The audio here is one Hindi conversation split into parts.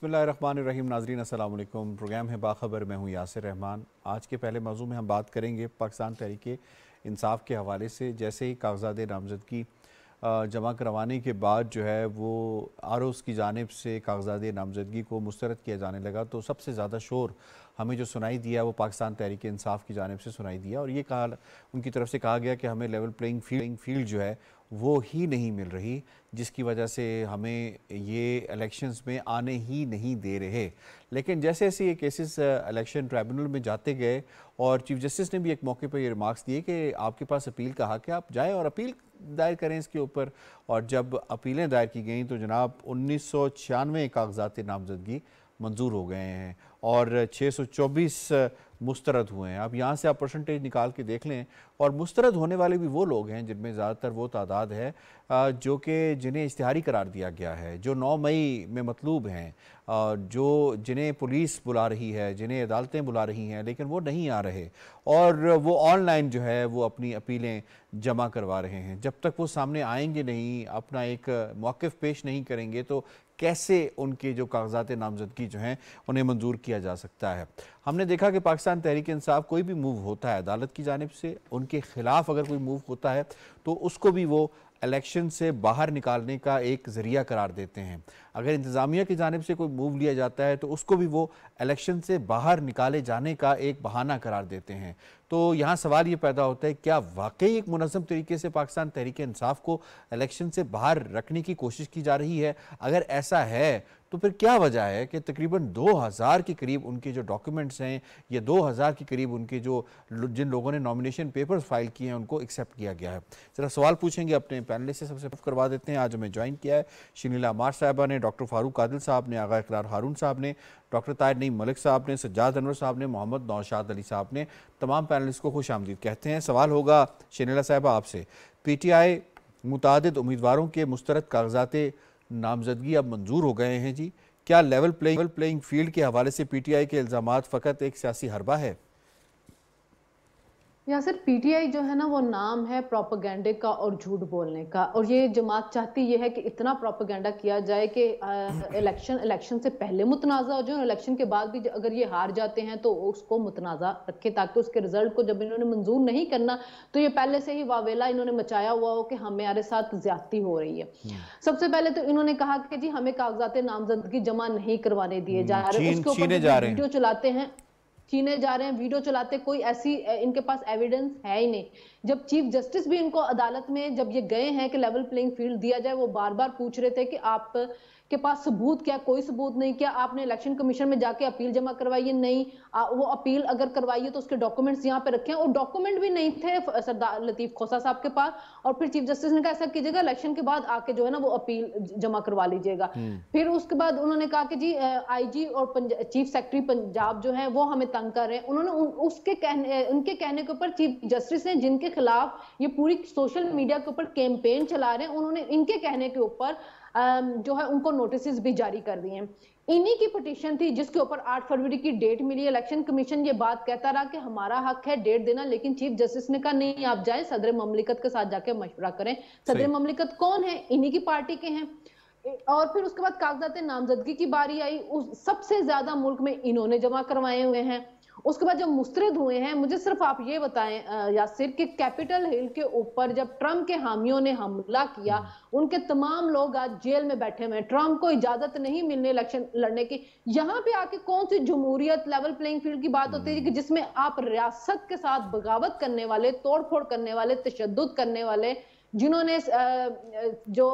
बसमीम नाजरीन असलम प्रोग्राम है बाखबर मैं हूँ यासर रहमान आज के पहले मौजू में हम बात करेंगे पाकिस्तान तहरीक इंसाफ के हवाले से जैसे ही कागजात नामजदगी जमा करवाने के बाद जो है वो आर ओस की जानब से कागजात नामजदगी को मुस्रद किया जाने लगा तो सबसे ज़्यादा शोर हमें जो सुनाई दिया वो पाकिस्तान तहरीक इंसाफ की जानब से सुनाई दिया और ये कहा उनकी तरफ से कहा गया कि हमें लेवल प्लेइंग फील्ड फील्ड जो है वो ही नहीं मिल रही जिसकी वजह से हमें ये इलेक्शंस में आने ही नहीं दे रहे लेकिन जैसे जैसे ये केसेस इलेक्शन ट्राइब्यूनल में जाते गए और चीफ जस्टिस ने भी एक मौके पर ये रिमार्क्स दिए कि आपके पास अपील कहा कि आप जाएँ और अपील दायर करें इसके ऊपर और जब अपीलें दायर की गई तो जनाब उन्नीस सौ छियानवे कागजात नामजदगी मंजूर हो गए हैं और 624 मुस्तरद हुए हैं अब यहाँ से आप परसेंटेज निकाल के देख लें और मुस्तरद होने वाले भी वो लोग हैं जिनमें ज़्यादातर वो तादाद है जो कि जिन्हें इश्तहारी करार दिया गया है जो 9 मई में मतलूब हैं जो जिन्हें पुलिस बुला रही है जिन्हें अदालतें बुला रही हैं लेकिन वो नहीं आ रहे और वो ऑनलाइन जो है वो अपनी अपीलें जमा करवा रहे हैं जब तक वो सामने आएंगे नहीं अपना एक मौक़ पेश नहीं करेंगे तो कैसे उनके जो कागजात नामजदगी जो हैं उन्हें मंजूर किया जा सकता है हमने देखा कि पाकिस्तान तहरीक इंसाफ कोई भी मूव होता है अदालत की जानब से उनके ख़िलाफ़ अगर कोई मूव होता है तो उसको भी वो इलेक्शन से बाहर निकालने का एक ज़रिया करार देते हैं अगर इंतज़ामिया की जानब से कोई मूव लिया जाता है तो उसको भी वो इलेक्शन से बाहर निकाले जाने का एक बहाना करार देते हैं तो यहाँ सवाल ये पैदा होता है क्या वाकई एक मुनम तरीके से पाकिस्तान तहरीक इंसाफ को इलेक्शन से बाहर रखने की कोशिश की जा रही है अगर ऐसा है तो फिर क्या वजह है कि तकरीबन 2000 के करीब उनके जो डॉक्यूमेंट्स हैं या 2000 के करीब उनके जो जिन लोगों ने नॉमिनेशन पेपर्स फाइल किए हैं उनको एक्सेप्ट किया गया है ज़रा सवाल पूछेंगे अपने पैनलिस्ट से सबसे करवा देते हैं आज हमें ज्वाइन किया है शनीला मार साहबा ने डॉक्टर फारूक आदिल साहब ने आगा इकरार हारून साहब ने डॉक्टर तायर नईम मलिक साहब ने सज्जाद अनवर साहब ने मोहम्मद नौशाद अली साहब ने तमाम पैनलिस्ट को खुश आमदीद कहते हैं सवाल होगा शनीला साहब आपसे पी टी आई मुतद उम्मीदवारों के मुस्तरद कागजात नामजदगी अब मंजूर हो गए हैं जी क्या लेवल लेवल प्लेइंग फील्ड के हवाले से पी टी आई के इल्ज़ाम फ़कत एक सियासी हरबा है या सर पीटीआई जो है ना वो नाम है प्रोपागेंडे का और झूठ बोलने का और ये जमात चाहती ये है कि इतना प्रोपागेंडा किया जाए कि इलेक्शन इलेक्शन से पहले मुतनाज़ा हो जाए और इलेक्शन के बाद भी अगर ये हार जाते हैं तो उसको मुतनाज़ा रखे ताकि उसके रिजल्ट को जब इन्होंने मंजूर नहीं करना तो ये पहले से ही वावेला इन्होंने मचाया हुआ हो कि हमारे साथ ज्यादती हो रही है हम्म। सबसे पहले तो इन्होंने कहा कि जी हमें कागजात नामजदगी जमा नहीं करवाने दिए हम्म। जा रहे उसके ऊपर वीडियो चलाते हैं छीने जा रहे हैं वीडियो चलाते कोई ऐसी इनके पास एविडेंस है ही नहीं जब चीफ जस्टिस भी इनको अदालत में जब ये गए हैं कि लेवल प्लेइंग फील्ड दिया जाए वो बार बार पूछ रहे थे कि आप के पास सबूत क्या कोई सबूत नहीं क्या आपने इलेक्शन कमीशन में जाके अपील जमा करवाई है नहीं आ, वो अपील अगर करवाई है तो उसके डॉक्यूमेंट्स यहाँ पे रखे हैं और डॉक्यूमेंट भी नहीं थे सरदार लतीफ खोसा साहब के पास और फिर चीफ जस्टिस ने कहा ऐसा कीजिएगा इलेक्शन के बाद आके जो है ना वो अपील जमा करवा लीजिएगा हम्म। फिर उसके बाद उन्होंने कहा कि जी आई और चीफ सेक्रेटरी पंजाब जो है वो हमें तंग कर रहे हैं उन्होंने उसके कहने उनके कहने के ऊपर चीफ जस्टिस ने जिनके खिलाफ ये पूरी सोशल मीडिया के ऊपर कैंपेन चला रहे हैं उन्होंने इनके कहने के ऊपर जो है उनको नोटिस भी जारी कर दिए हैं इन्हीं की पटिशन थी जिसके ऊपर 8 फरवरी की डेट मिली इलेक्शन कमीशन ये बात कहता रहा कि हमारा हक है डेट देना लेकिन चीफ जस्टिस ने कहा नहीं आप जाए सदर ममलिकत के साथ जाके मशवरा करें सदर ममलिकत कौन है इन्हीं की पार्टी के हैं और फिर उसके बाद कागजात नामजदगी की बारी आई उस सबसे ज्यादा मुल्क में इन्होंने जमा करवाए हुए हैं उसके बाद जो मुस्तरद हुए हैं मुझे सिर्फ आप ये बताएं यासिर कि कैपिटल हिल के ऊपर जब ट्रंप के हामियों ने हमला किया हम्म। उनके तमाम लोग आज जेल में बैठे हुए हैं ट्रंप को इजाजत नहीं मिलने इलेक्शन लड़ने की यहाँ पे आके कौन सी जमहूरियत लेवल प्लेइंग फील्ड की बात होती है कि हम्म। जिसमें आप रियासत के साथ बगावत करने वाले तोड़फोड़ करने वाले तशद करने वाले जिन्होंने जो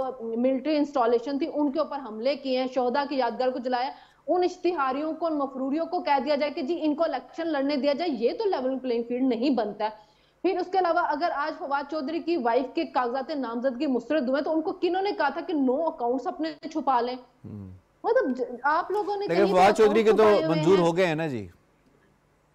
मिलिट्री इंस्टॉलेशन थी उनके ऊपर हमले किए हैं शोहदा की यादगार को जलाया उन इश्तिहारियों को उन मफरूरियों को कह दिया जाए कि जी इनको इलेक्शन लड़ने दिया जाए ये तो लेवल प्लेइंग फील्ड नहीं बनता है फिर उसके अलावा अगर आज फवाद चौधरी की वाइफ के कागजात नामजद की मुस्रद हुए तो उनको किन्होंने कहा था कि नो अकाउंट्स अपने छुपा लें मतलब आप लोगों ने लेकिन फवाद तो चौधरी के तो मंजूर हो गए हैं ना जी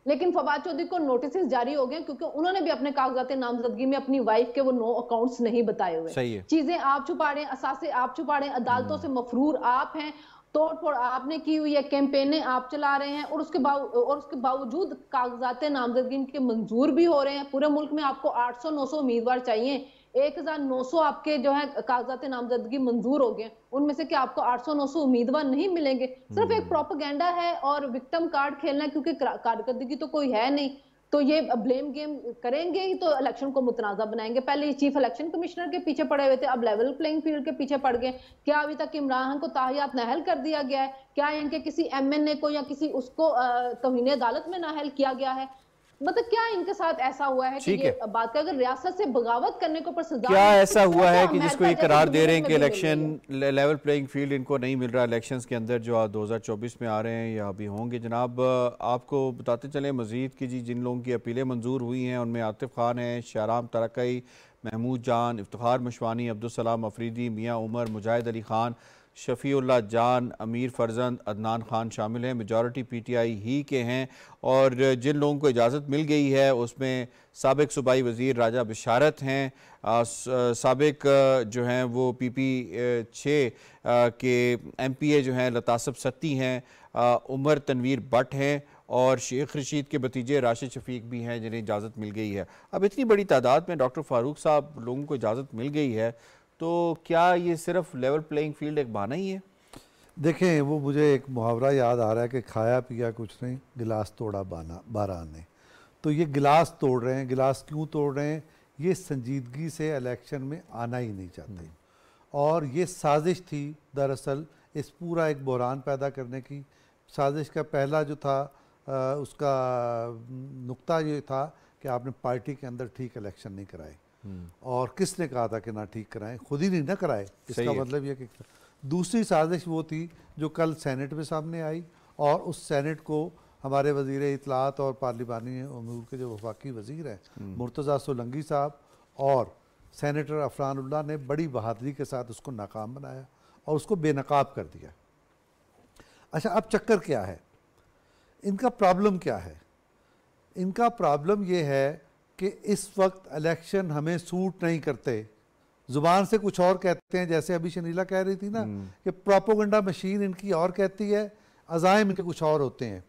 लेकिन फवाद चौधरी को नोटिस जारी हो गए क्योंकि उन्होंने भी अपने कागजात नामजदगी में अपनी वाइफ के वो नो अकाउंट्स नहीं बताए हुए चीजें आप छुपा रहे हैं असासे आप छुपा रहे हैं अदालतों हम्म। से मफरूर आप हैं तोड़ फोड़ आपने की हुई है कैंपेने आप चला रहे हैं और उसके और उसके बावजूद कागजात नामजदगी के मंजूर भी हो रहे हैं पूरे मुल्क में आपको 800-900 उम्मीदवार चाहिए 1900 आपके जो है कागजात नामजदगी मंजूर हो गए उनमें से क्या आपको 800-900 उम्मीदवार नहीं मिलेंगे सिर्फ एक प्रोपगेंडा हम्म। है और विक्टम कार्ड खेलना क्योंकि कारकर्दगी तो कोई है नहीं तो ये ब्लेम गेम करेंगे ही तो इलेक्शन को मुतनाज़ा बनाएंगे पहले चीफ इलेक्शन कमिश्नर के पीछे पड़े हुए थे अब लेवल प्लेइंग फील्ड के पीछे पड़ गए क्या अभी तक इमरान खान को ताहियात नहल कर दिया गया है क्या इनके किसी एम एन ए को या किसी उसको तोहन अदालत में नाहल किया गया है मतलब क्या इनके साथ ऐसा हुआ है कि ये बात कर अगर रियासत से बगावत करने को पर सजा क्या ऐसा हुआ है कि जिसको ये करार दे रहे हैं कि इलेक्शन लेवल प्लेइंग फील्ड इनको नहीं मिल रहा इलेक्शन के अंदर जो 2024 में आ रहे हैं या अभी होंगे जनाब आपको बताते चले मजीद की जी जिन लोगों की अपीलें मंजूर हुई हैं उनमें आतिफ खान है शाहराम तरकई महमूद जान इफ्तार मशवानी अब्दुलसलाम अफरीदी मियाँ उमर मुजाहिद अली खान शफीउल्ला जान अमीर फर्जंद अदनान ख़ान शामिल हैं मेजॉरिटी पी टी आई ही के हैं और जिन लोगों को इजाज़त मिल गई है उसमें सबक सूबाई वज़ी राजा बशारत हैं सबक जो हैं वो पी पी छः के एम पी ए जो हैं लतासब सत्ती हैं उमर तनवीर भट्ट हैं और शेख रशीद के भतीजे राशिद शफीक भी हैं जिन्हें इजाज़त मिल गई है अब इतनी बड़ी तादाद में डॉक्टर फ़ारूक साहब लोगों को इजाज़त मिल गई है तो क्या ये सिर्फ लेवल प्लेइंग फील्ड एक बहाना ही है देखें वो मुझे एक मुहावरा याद आ रहा है कि खाया पिया कुछ नहीं गिलास तोड़ा बाना बारह ने तो ये गिलास तोड़ रहे हैं गिलास क्यों तोड़ रहे हैं ये संजीदगी से इलेक्शन में आना ही नहीं चाहते हम्म। और ये साजिश थी दरअसल इस पूरा एक बहरान पैदा करने की साजिश का पहला जो था आ, उसका नुक्ता ये था कि आपने पार्टी के अंदर ठीक इलेक्शन नहीं कराए हम्म। और किसने कहा था कि ना ठीक कराएं खुद ही नहीं ना कराए इसका मतलब यह कि दूसरी साजिश वो थी जो कल सेनेट में सामने आई और उस सेनेट को हमारे वजीर इतलात और पार्लिमानी अमूर के जो वफाकी वजीर हैं हम्म। मुर्तज़ा सोलंगी साहब और सेनेटर अफरानुल्ला ने बड़ी बहादरी के साथ उसको नाकाम बनाया और उसको बेनकाब कर दिया अच्छा अब चक्कर क्या है इनका प्रॉब्लम क्या है इनका प्रॉब्लम ये है कि इस वक्त इलेक्शन हमें सूट नहीं करते जुबान से कुछ और कहते हैं जैसे अभी शनीला कह रही थी ना हम्म। कि प्रोपोगंडा मशीन इनकी और कहती है अजायम इनके कुछ और होते हैं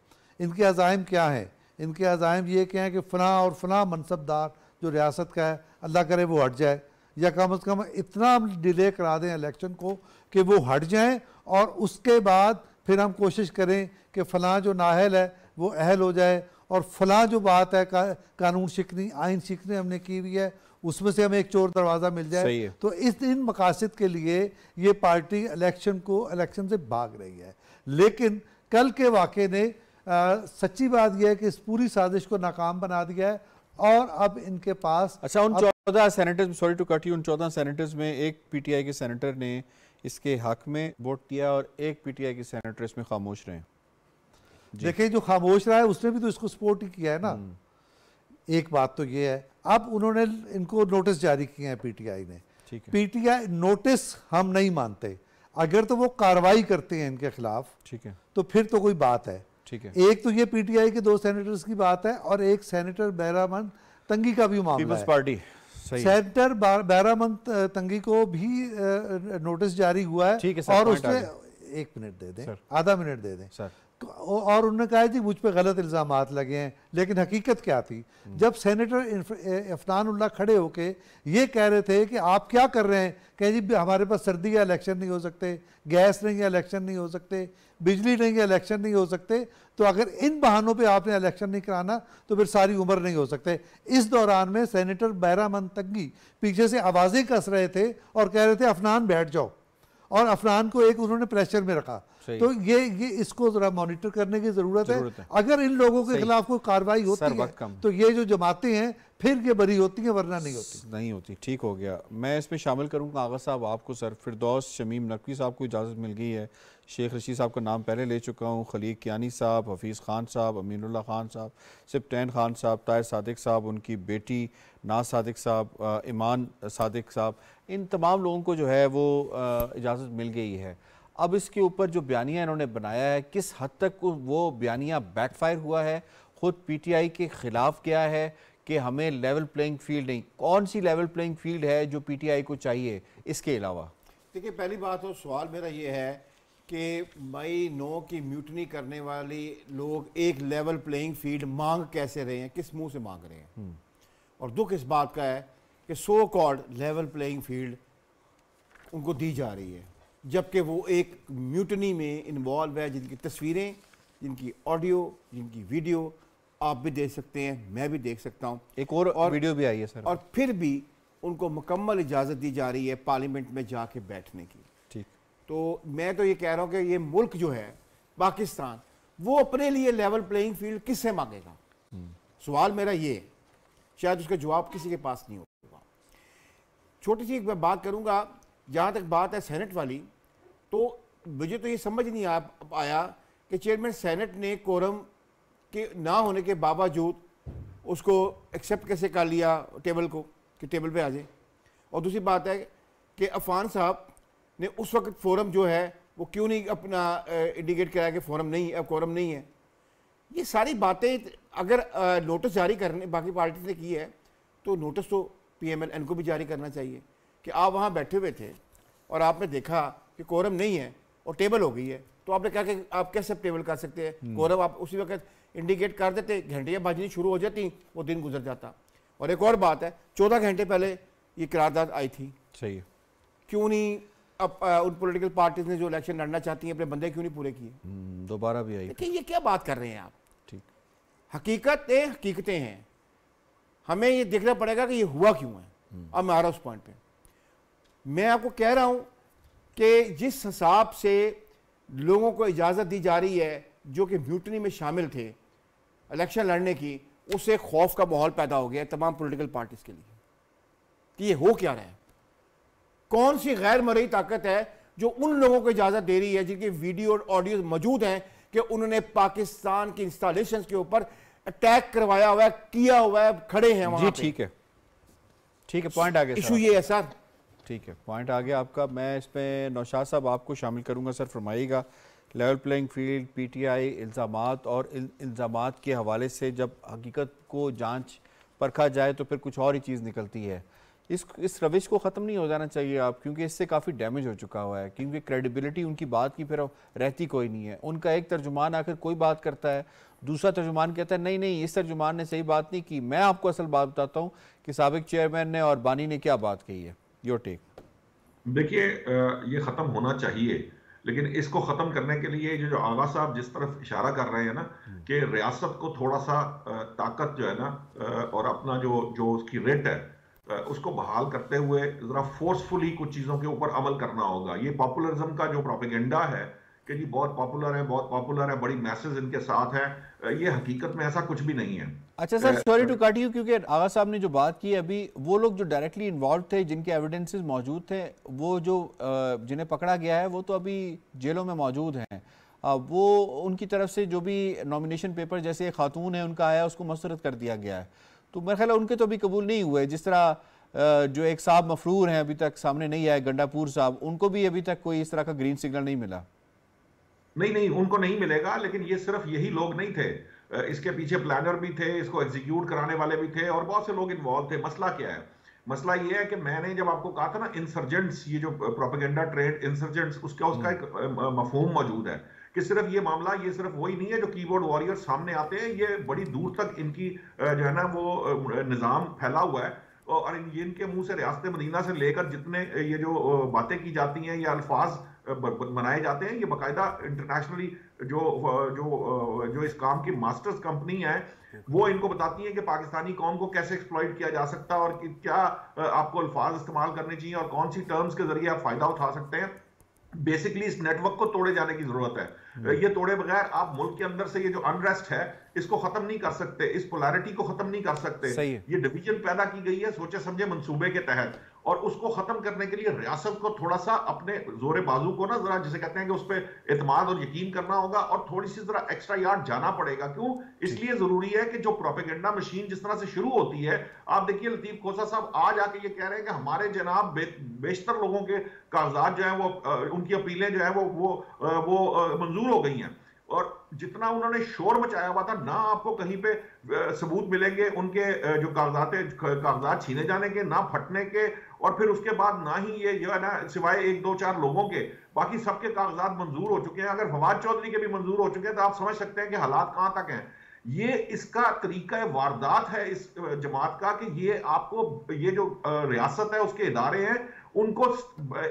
इनके अजायम क्या हैं इनके अजायम ये क्या हैं कि फ़ना और फ़ना मनसबदार जो रियासत का है अल्लाह करे वो हट जाए या कम अज़ कम इतना डिले करा दें इलेक्शन को कि वो हट जाएँ और उसके बाद फिर हम कोशिश करें कि फ़लाँ जो नाहल है वो अहल हो जाए और फला जो बात है का, कानून सीखनी आइन सीखने हमने की हुई है उसमें से हमें एक चोर दरवाज़ा मिल जाए तो इस इन मकासद के लिए ये पार्टी इलेक्शन को इलेक्शन से भाग रही है लेकिन कल के वाक़े ने आ, सच्ची बात यह है कि इस पूरी साजिश को नाकाम बना दिया है और अब इनके पास अच्छा उन चौदह सेनेटर्स में सॉरी टू कट यू उन चौदह सेनेटर्स में एक पीटीआई के सेनेटर ने इसके हक में वोट दिया और एक पीटीआई के सेनेटर इसमें खामोश रहे देखिए जो खामोश रहा है उसने भी तो इसको सपोर्ट ही किया है ना हम्म। एक बात तो ये है अब उन्होंने इनको नोटिस जारी किए हैं पीटीआई ने पीटीआई नोटिस हम नहीं मानते अगर तो वो कार्रवाई करते हैं इनके खिलाफ ठीक है तो फिर तो कोई बात है ठीक है एक तो ये पीटीआई के दो सेनेटर्स की बात है और एक सेनेटर बहरामन तंगी का भी मामला पार्टी सेनेटर बहरामन तंगी को भी नोटिस जारी हुआ है ठीक है और उसने एक मिनट दे दें आधा मिनट दे दें और उन्होंने कहा जी मुझ पर गलत इल्ज़ाम लगे हैं लेकिन हकीकत क्या थी हम्म। जब सेनेटर उल्ला खड़े होके ये कह रहे थे कि आप क्या कर रहे हैं कहें जी हमारे पास सर्दी का इलेक्शन नहीं हो सकते गैस नहीं है इलेक्शन नहीं हो सकते बिजली नहीं है इलेक्शन नहीं हो सकते तो अगर इन बहानों पे आपने इलेक्शन नहीं कराना तो फिर सारी उम्र नहीं हो सकते इस दौरान में सेनेटर बैरामन तंगी पीछे से आवाज़ें कस रहे थे और कह रहे थे अफनान बैठ जाओ और अफरान को एक उन्होंने प्रेशर में रखा तो ये ये इसको जरा मॉनिटर करने की जरूरत, है।, है अगर इन लोगों के खिलाफ कोई कार्रवाई होती है तो ये जो जमातें हैं फिर ये बरी होती हैं वरना नहीं होती नहीं होती ठीक हो गया मैं इसमें शामिल करूंगा आगा साहब आपको सर फिरदौस शमीम नकवी साहब को इजाज़त मिल गई है शेख रशीद साहब का नाम पहले ले चुका हूँ खलीक कियानी साहब हफीज़ ख़ान साहब अमीनुल्ला ख़ान साहब सिप्टैन ख़ान साहब तायर सदक साहब उनकी बेटी नाज सदक साहब ईमान सदक साहब इन तमाम लोगों को जो है वो इजाज़त मिल गई है अब इसके ऊपर जो बयानिया इन्होंने बनाया है किस हद तक वो बयानिया बैकफायर हुआ है ख़ुद पी टी आई के ख़िलाफ़ क्या है कि हमें लेवल प्लेइंग फील्ड नहीं कौन सी लेवल प्लेइंग फील्ड है जो पी टी आई को चाहिए इसके अलावा देखिए पहली बात तो सवाल मेरा ये है कि मई नौ की म्यूटनी करने वाली लोग एक लेवल प्लेइंग फील्ड मांग कैसे रहे हैं किस मुंह से मांग रहे हैं हम्म। और दुख इस बात का है कि so called level playing field उनको दी जा रही है जबकि वो एक म्यूटनी में इन्वॉल्व है जिनकी तस्वीरें जिनकी ऑडियो जिनकी वीडियो आप भी देख सकते हैं मैं भी देख सकता हूँ एक और, और वीडियो भी आई है सर और फिर भी उनको मुकम्मल इजाज़त दी जा रही है पार्लियामेंट में जाके बैठने की तो मैं तो ये कह रहा हूँ कि ये मुल्क जो है पाकिस्तान वो अपने लिए लेवल प्लेइंग फील्ड किससे मांगेगा सवाल मेरा ये है शायद उसका जवाब किसी के पास नहीं होगा छोटी सी मैं बात करूँगा जहाँ तक बात है सेनेट वाली तो मुझे तो ये समझ नहीं आ आया कि चेयरमैन सेनेट ने कोरम के ना होने के बावजूद उसको एक्सेप्ट कैसे कर लिया टेबल को कि टेबल पे आ जाए और दूसरी बात है कि अफान साहब ने उस वक्त फोरम जो है वो क्यों नहीं अपना इंडिकेट कराया कि फोरम नहीं है कोरम नहीं है ये सारी बातें अगर नोटिस जारी करने बाकी पार्टी ने की है तो नोटिस तो एन को भी जारी करना चाहिए कि आप वहाँ बैठे हुए थे और आपने देखा कि कोरम नहीं है और टेबल हो गई है तो आपने कहा कि आप कैसे टेबल कर सकते हैं कोरम हम्म। आप उसी वक्त इंडिकेट कर देते घंटियाँ बाजनी शुरू हो जाती वो दिन गुजर जाता और एक और बात है चौदह घंटे पहले ये करारदाद आई थी सही क्यों नहीं अब उन पॉलिटिकल पार्टीज ने जो इलेक्शन लड़ना चाहती हैं अपने बंदे क्यों नहीं पूरे किए हम्म, दोबारा भी आई देखिए ये क्या बात कर रहे हैं आप ठीक हकीकतें हकीकतें हैं हमें ये देखना पड़ेगा कि ये हुआ क्यों है हम्म। अब मैं आ रहा उस पॉइंट पे मैं आपको कह रहा हूँ कि जिस हिसाब से लोगों को इजाज़त दी जा रही है जो कि म्यूटनी में शामिल थे इलेक्शन लड़ने की उससे खौफ का माहौल पैदा हो गया तमाम पॉलिटिकल पार्टीज़ के लिए कि ये हो क्या रहा है कौन सी गैर मरई ताकत है जो उन लोगों को इजाज़त दे रही है जिनकी वीडियो और ऑडियो मौजूद हैं कि उन्होंने पाकिस्तान की इंस्टॉलेशन के ऊपर अटैक करवाया हुआ है किया हुआ है खड़े हैं वहाँ ठीक है ठीक है पॉइंट आ गया इशू ये है सर ठीक है पॉइंट आ गया आपका मैं इसमें नौशाद साहब आपको शामिल करूंगा सर फरमाइएगा लेवल प्लेइंग फील्ड पीटीआई इल्ज़ाम और इल्ज़ाम के हवाले से जब हकीकत को जांच परखा जाए तो फिर कुछ और ही चीज़ निकलती है इस इस रविश को ख़त्म नहीं हो जाना चाहिए आप क्योंकि इससे काफ़ी डैमेज हो चुका हुआ है क्योंकि क्रेडिबिलिटी उनकी बात की फिर रहती कोई नहीं है उनका एक तर्जुमान आकर कोई बात करता है दूसरा तर्जुमान कहता है नहीं नहीं इस तर्जुमान ने सही बात नहीं की मैं आपको असल बात बताता हूँ कि सबक चेयरमैन ने और बानी ने क्या बात कही है योर टेक देखिए ये ख़त्म होना चाहिए लेकिन इसको ख़त्म करने के लिए जो जो आगा साहब जिस तरफ इशारा कर रहे हैं ना हम्म। कि रियासत को थोड़ा सा ताकत जो है ना और अपना जो जो उसकी रेट है उसको बहाल करते हुए ज़रा फोर्सफुली कुछ चीज़ों के ऊपर अमल करना होगा ये पॉपुलरिज्म का जो प्रोपेगेंडा है कि जी बहुत पॉपुलर है बहुत पॉपुलर है बड़ी मैसेज इनके साथ है ये हकीकत में ऐसा कुछ भी नहीं है अच्छा sir sorry to cut you क्योंकि आगा साहब ने जो बात की अभी वो लोग जो डायरेक्टली इन्वॉल्व थे जिनके एविडेंसेस मौजूद थे वो जो जिन्हें पकड़ा गया है वो तो अभी जेलों में मौजूद हैं वो उनकी तरफ से जो भी नॉमिनेशन पेपर जैसे एक खातून है उनका आया उसको मसरत कर दिया गया है तो मेरा ख्याल उनके तो अभी कबूल नहीं हुए जिस तरह जो एक साहब मफरूर हैं अभी तक सामने नहीं आए गंडापुर साहब उनको भी अभी तक कोई इस तरह का ग्रीन सिग्नल नहीं मिला नहीं नहीं उनको नहीं मिलेगा लेकिन ये सिर्फ यही लोग नहीं थे इसके पीछे प्लानर भी थे इसको एग्जीक्यूट कराने वाले भी थे और बहुत से लोग इन्वॉल्व थे मसला क्या है मसला ये है कि मैंने जब आपको कहा था ना इंसर्जेंट्स ये जो प्रोपेगेंडा ट्रेड इंसर्जेंट्स उसका उसका हम्म। एक मफहम मौजूद है कि सिर्फ ये मामला ये सिर्फ वही नहीं है जो कीबोर्ड वॉरियर सामने आते हैं ये बड़ी दूर तक इनकी जो है ना वो निज़ाम फैला हुआ है और इनके मुंह से रियासत मदीना से लेकर जितने ये जो बातें की जाती हैं या अल्फाज बनाए जाते हैं ये बाकायदा इंटरनेशनली जो जो जो इस काम की मास्टर्स कंपनी है वो इनको बताती है कि पाकिस्तानी कौम को कैसे एक्सप्लॉइट किया जा सकता है और क्या आपको अल्फाज इस्तेमाल करने चाहिए और कौन सी टर्म्स के जरिए आप फायदा उठा सकते हैं बेसिकली इस नेटवर्क को तोड़े जाने की जरूरत है हम्म। ये तोड़े बगैर आप मुल्क के अंदर से ये जो अनरेस्ट है इसको खत्म नहीं कर सकते इस पोलैरिटी को खत्म नहीं कर सकते ये डिवीजन पैदा की गई है सोचे समझे मंसूबे के तहत और उसको खत्म करने के लिए रियासत को थोड़ा सा अपने जोरे बाजू को ना जरा जिसे कहते हैं कि उस पर एतमाद और यकीन करना होगा और थोड़ी सी जरा एक्स्ट्रा यार्ड जाना पड़ेगा क्यों इसलिए जरूरी है कि जो प्रोपेगेंडा मशीन जिस तरह से शुरू होती है आप देखिए लतीफ खोसा साहब आज आके ये कह रहे हैं कि हमारे जनाब बेशतर लोगों के कागजात जो है वो उनकी अपीलें जो है वो वो, वो मंजूर हो गई हैं और जितना उन्होंने शोर मचाया हुआ था ना आपको कहीं पे सबूत मिलेंगे उनके जो कागजात कागजात छीने जाने के ना फटने के और फिर उसके बाद ना ही ये जो है ना सिवाय एक दो चार लोगों के बाकी सबके कागजात मंजूर हो चुके हैं अगर फवाद चौधरी के भी मंजूर हो चुके हैं तो आप समझ सकते हैं कि हालात कहाँ तक हैं ये इसका तरीका वारदात है इस जमात का कि ये आपको ये जो रियासत है उसके इदारे हैं उनको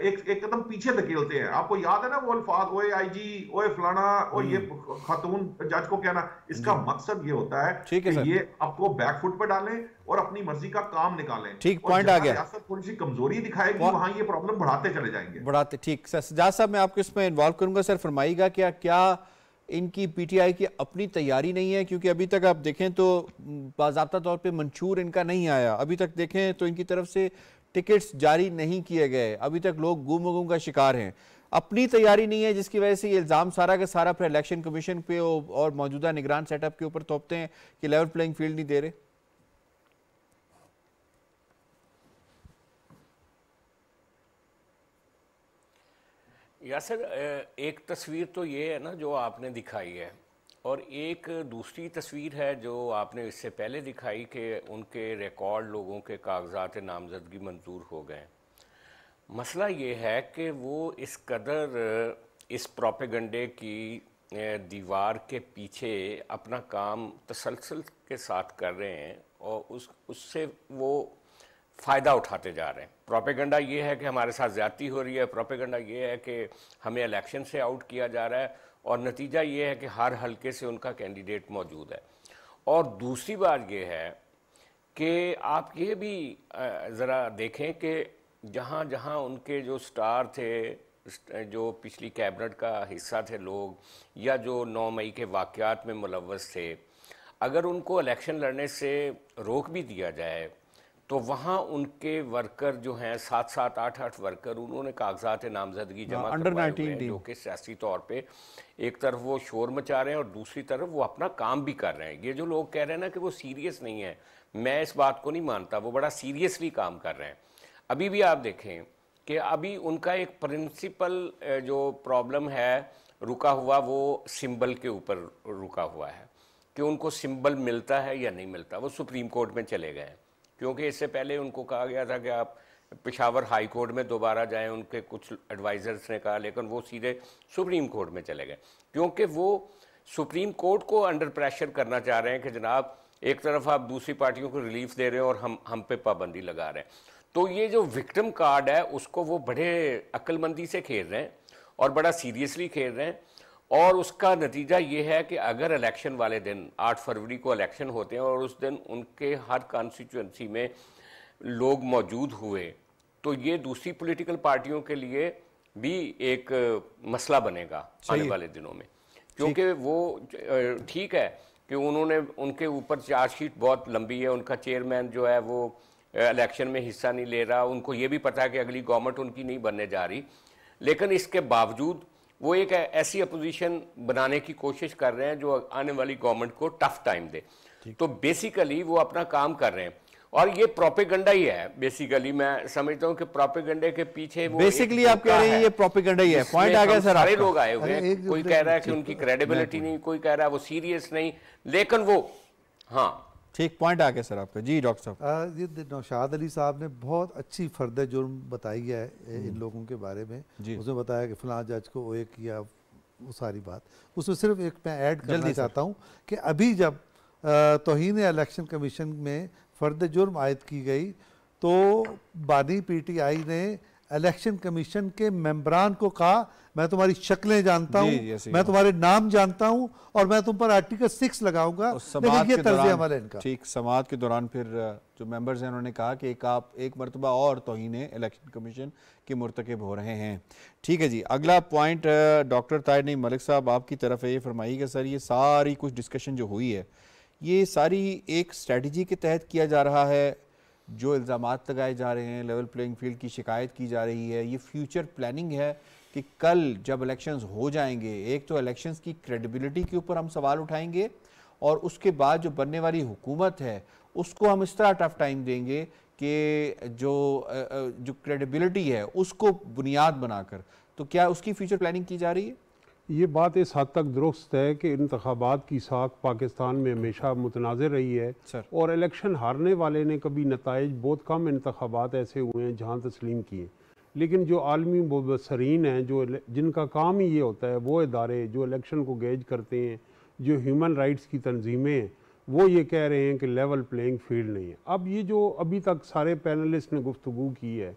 एक एक कदम पीछे धकेलते हैं आपको याद है ना वो अल्फाज ओए आईजी ओए फलाना और ये हम्म। खातून जज को कहना इसका मकसद ये होता है ठीक है ये आपको बैकफुट पर डालें और अपनी मर्जी का काम निकालें ठीक पॉइंट आ गया थोड़ी सी कमजोरी दिखाएगी वहां ये प्रॉब्लम बढ़ाते चले जाएंगे बढ़ाते ठीक सर सजाद साहब मैं आपको इसमें इन्वॉल्व करूंगा सर फरमाइएगा क्या क्या इनकी पीटीआई की अपनी तैयारी नहीं है क्योंकि अभी तक आप देखें तो बाबा तौर पे मंशूर इनका नहीं आया अभी तक देखें तो इनकी तरफ से टिकट्स जारी नहीं किए गए अभी तक लोग गुम गुम का शिकार हैं अपनी तैयारी नहीं है जिसकी वजह से ये इल्ज़ाम सारा का सारा फिर इलेक्शन कमीशन पे और मौजूदा निगरान सेटअप के ऊपर थोपते हैं कि लेवल प्लेइंग फील्ड नहीं दे रहे यासर एक तस्वीर तो ये है ना जो आपने दिखाई है और एक दूसरी तस्वीर है जो आपने इससे पहले दिखाई कि उनके रिकॉर्ड लोगों के कागजात नामजदगी मंजूर हो गए मसला ये है कि वो इस कदर इस प्रोपेगंडे की दीवार के पीछे अपना काम तसलसल के साथ कर रहे हैं और उस उससे वो फ़ायदा उठाते जा रहे हैं प्रोपेगंडा ये है कि हमारे साथ ज़्यादती हो रही है प्रोपेगंडा ये है कि हमें इलेक्शन से आउट किया जा रहा है और नतीजा ये है कि हर हलके से उनका कैंडिडेट मौजूद है और दूसरी बात यह है कि आप ये भी ज़रा देखें कि जहाँ जहाँ उनके जो स्टार थे जो पिछली कैबिनेट का हिस्सा थे लोग या जो 9 मई के वाक़ात में मुलवस थे अगर उनको इलेक्शन लड़ने से रोक भी दिया जाए तो वहाँ उनके वर्कर जो हैं सात सात आठ आठ वर्कर उन्होंने कागजात नामजदगी जमा अंडर हाँ, नाइनटीन जो कि सियासी तौर पे एक तरफ वो शोर मचा रहे हैं और दूसरी तरफ वो अपना काम भी कर रहे हैं ये जो लोग कह रहे हैं ना कि वो सीरियस नहीं है मैं इस बात को नहीं मानता वो बड़ा सीरियसली काम कर रहे हैं अभी भी आप देखें कि अभी उनका एक प्रिंसिपल जो प्रॉब्लम है रुका हुआ वो सिंबल के ऊपर रुका हुआ है कि उनको सिंबल मिलता है या नहीं मिलता वो सुप्रीम कोर्ट में चले गए हैं क्योंकि इससे पहले उनको कहा गया था कि आप पिशावर हाई कोर्ट में दोबारा जाएं उनके कुछ एडवाइज़र्स ने कहा लेकिन वो सीधे सुप्रीम कोर्ट में चले गए क्योंकि वो सुप्रीम कोर्ट को अंडर प्रेशर करना चाह रहे हैं कि जनाब एक तरफ आप दूसरी पार्टियों को रिलीफ दे रहे हैं और हम हम पे पाबंदी लगा रहे हैं तो ये जो विक्टम कार्ड है उसको वो बड़े अक्लमंदी से खेल रहे हैं और बड़ा सीरियसली खेल रहे हैं और उसका नतीजा ये है कि अगर इलेक्शन वाले दिन 8 फरवरी को इलेक्शन होते हैं और उस दिन उनके हर कॉन्स्टिट्यूंसी में लोग मौजूद हुए तो ये दूसरी पॉलिटिकल पार्टियों के लिए भी एक मसला बनेगा आने वाले दिनों में क्योंकि वो ठीक है कि उन्होंने उनके ऊपर चार्जशीट बहुत लंबी है उनका चेयरमैन जो है वो इलेक्शन में हिस्सा नहीं ले रहा उनको ये भी पता है कि अगली गवर्नमेंट उनकी नहीं बनने जा रही लेकिन इसके बावजूद वो एक ऐसी अपोजिशन बनाने की कोशिश कर रहे हैं जो आने वाली गवर्नमेंट को टफ टाइम दे तो बेसिकली वो अपना काम कर रहे हैं और ये प्रोपेगंडा ही है बेसिकली मैं समझता हूँ कि प्रोपेगंडे के पीछे वो बेसिकली आप कह रहे हैं ये प्रोपेगंडा ही है पॉइंट आ गया सर सारे लोग आए हुए हैं कोई कह रहा है कि उनकी क्रेडिबिलिटी नहीं कोई कह रहा है वो सीरियस नहीं लेकिन वो हाँ ठीक पॉइंट आ गया सर आपका जी डॉक्टर साहब ये नौशाद अली साहब ने बहुत अच्छी फर्द जुर्म बताई है इन हम्म। लोगों के बारे में उसने बताया कि फलां जज को वो एक किया वो सारी बात उसमें सिर्फ एक मैं ऐड करना चाहता हूँ कि अभी जब तोहन इलेक्शन कमीशन में फर्द जुर्म आयद की गई तो बानी पीटीआई ने इलेक्शन कमीशन के मेम्बरान को कहा मैं तुम्हारी शक्लें जानता हूँ मैं तुम्हारे नाम जानता हूँ और मैं तुम पर आर्टिकल सिक्स लगाऊंगा ये तर्ज हमारा इनका ठीक समाज के दौरान फिर जो मेंबर्स हैं उन्होंने कहा कि एक आप एक मरतबा और तोहन इलेक्शन कमीशन के मरतकब हो रहे हैं ठीक है जी अगला पॉइंट डॉक्टर तायनी मलिक साहब आपकी तरफ है ये कि सर ये सारी कुछ डिस्कशन जो हुई है ये सारी एक स्ट्रेटजी के तहत किया जा रहा है जो इल्ज़ाम लगाए जा रहे हैं लेवल प्लेइंग फील्ड की शिकायत की जा रही है ये फ्यूचर प्लानिंग है कि कल जब इलेक्शंस हो जाएंगे एक तो इलेक्शंस की क्रेडिबिलिटी के ऊपर हम सवाल उठाएंगे और उसके बाद जो बनने वाली हुकूमत है उसको हम इस तरह टफ टाइम देंगे कि जो जो क्रेडिबिलिटी है उसको बुनियाद बनाकर तो क्या उसकी फ्यूचर प्लानिंग की जा रही है ये बात इस हद तक दुरुस्त है कि इंतबात की साख पाकिस्तान में हमेशा मुतनाज़ रही है और इलेक्शन हारने वाले ने कभी नतज बहुत कम इंतबात ऐसे हुए हैं जहाँ तस्लीम किए लेकिन जो आलमी मुबसरीन हैं जो जिनका काम ही ये होता है वो इदारे जो इलेक्शन को गेज करते हैं जो ह्यूमन राइट्स की तनजीमें हैं वो ये कह रहे हैं कि लेवल प्लेइंग फील्ड नहीं है अब ये जो अभी तक सारे पैनलिस्ट ने गुफ्तु की है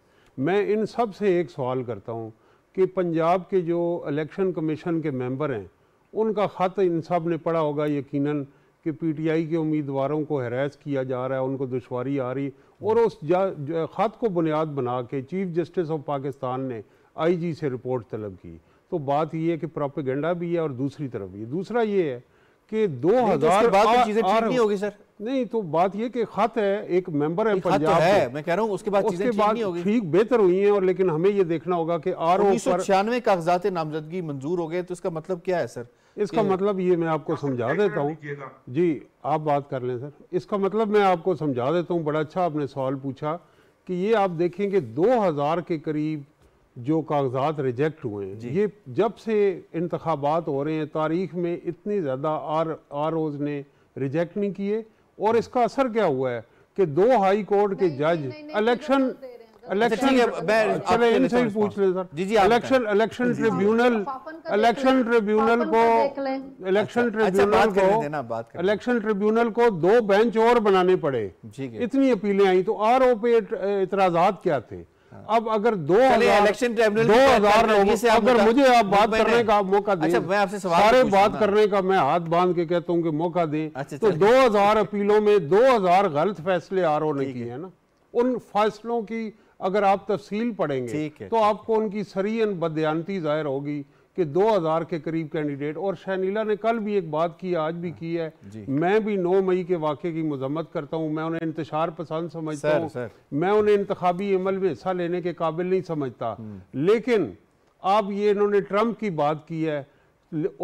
मैं इन सब से एक सवाल करता हूँ कि पंजाब के जो इलेक्शन कमीशन के मेंबर हैं उनका ख़त इन सब ने पढ़ा होगा यकीनन कि पीटीआई के उम्मीदवारों को हरास किया जा रहा है उनको दुशारी आ रही और उस ख़त को बुनियाद बना के चीफ जस्टिस ऑफ पाकिस्तान ने आईजी से रिपोर्ट तलब की तो बात यह है कि प्रोपेगेंडा भी है और दूसरी तरफ भी दूसरा ये है कि दो तो हजार बाद चीजें ठीक नहीं होगी सर नहीं तो बात यह कि खत है एक मेंबर है तो पंजाब तो है मैं कह रहा हूँ उसके बाद चीजें उसके बाद ठीक बेहतर हुई है और लेकिन हमें यह देखना होगा कि आर ओ छियानवे कागजात नामजदगी मंजूर हो गए तो इसका मतलब क्या है सर इसका मतलब ये मैं आपको समझा देता हूँ जी आप बात कर लें सर इसका मतलब मैं आपको समझा देता हूँ बड़ा अच्छा आपने सवाल पूछा कि ये आप देखें कि 2000 के करीब जो कागजात रिजेक्ट हुए हैं ये जब से इंतबात हो रहे हैं तारीख में इतनी ज़्यादा आर आर ओज ने रिजेक्ट नहीं किए और इसका असर क्या हुआ है कि दो हाई कोर्ट के जज इलेक्शन अच्छा, अच्छा, इलेक्शन चले इनसे ही पूछ ले sir election election tribunal election tribunal को इलेक्शन अच्छा, ट्रिब्यूनल को इलेक्शन ट्रिब्यूनल को दो बेंच और बनाने पड़े इतनी अपीलें आई तो आर ओ पे इतराजात क्या थे हाँ। अब अगर दो इलेक्शन ट्रिब्यूनल दो हजार अगर मुझे आप बात करने का मौका अच्छा, दें मैं आपसे सवाल सारे बात करने का मैं हाथ बांध के कहता हूँ कि मौका दें अच्छा, तो दो हजार अपीलों में दो हजार गलत फैसले आर ओ नहीं किए ना उन फैसलों की अगर आप तफसील पढ़ेंगे तो आपको उनकी सरीन बदयानती जाहिर होगी कि 2000 के करीब कैंडिडेट और शहनीला ने कल भी एक बात की आज भी हाँ। की है मैं भी 9 मई के वाक़े की मजम्मत करता हूँ मैं उन्हें इंतशार पसंद समझता हूँ मैं उन्हें इंतबी अमल में हिस्सा लेने के काबिल नहीं समझता हम्म। लेकिन अब ये इन्होंने ट्रंप की बात की है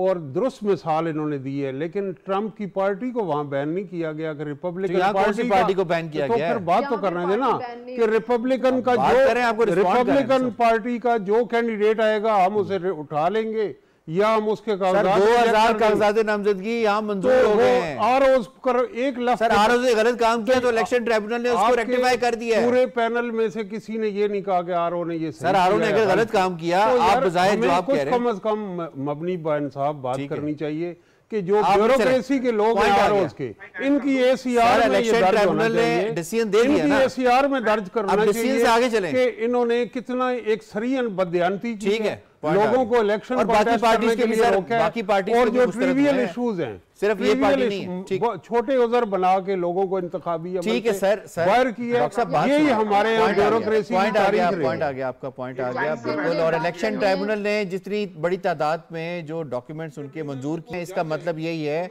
और दुरुस्त मिसाल इन्होंने दी है लेकिन ट्रंप की पार्टी को वहां बैन नहीं किया गया कि रिपब्लिकन तो पार्टी, पार्टी को बैन किया तो गया फिर बात तो करना देना कि रिपब्लिकन का जो रिपब्लिकन पार्टी का जो कैंडिडेट आएगा हम उसे उठा लेंगे या हम उसके कागजात कागजात नामजदगी यहाँ मंजूर तो हो गए हैं और उस पर एक लाख गलत काम किया तो इलेक्शन ट्रिब्यूनल ने उसको रेक्टिफाई कर दिया पूरे पैनल में से किसी ने ये नहीं कहा कि आर ने ये सर आर ने अगर गलत काम किया तो आप जाहिर जवाब कुछ कम अज कम मबनी बन साहब बात करनी चाहिए कि जो ब्यूरोक्रेसी के लोग आर उसके इनकी एसीआर में ट्रिब्यूनल ने डिसीजन दे दिया ना एसीआर में दर्ज करना चाहिए आगे चले इन्होंने कितना एक सरियन बदयानती ठीक है लोगों को इलेक्शन बाकी पार्टी के लिए बाकी पार्टी और जो ट्रिवियल इश्यूज हैं सिर्फ ये पार्टी नहीं छोटे उजर बना के लोगों को इंतबी ठीक है सर सर यही हमारे यहाँ ब्यूरोक्रेसी पॉइंट आ गया पॉइंट आ गया आपका पॉइंट आ गया बिल्कुल और इलेक्शन ट्राइब्यूनल ने जितनी बड़ी तादाद में जो डॉक्यूमेंट्स उनके मंजूर किए इसका मतलब यही है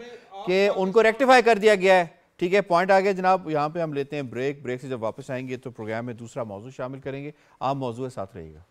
कि उनको रेक्टिफाई कर दिया गया है ठीक है पॉइंट आ गया जनाब यहाँ पे हम लेते हैं ब्रेक ब्रेक से जब वापस आएंगे तो प्रोग्राम में दूसरा मौजू शामिल करेंगे आम मौजूद है साथ रहेगा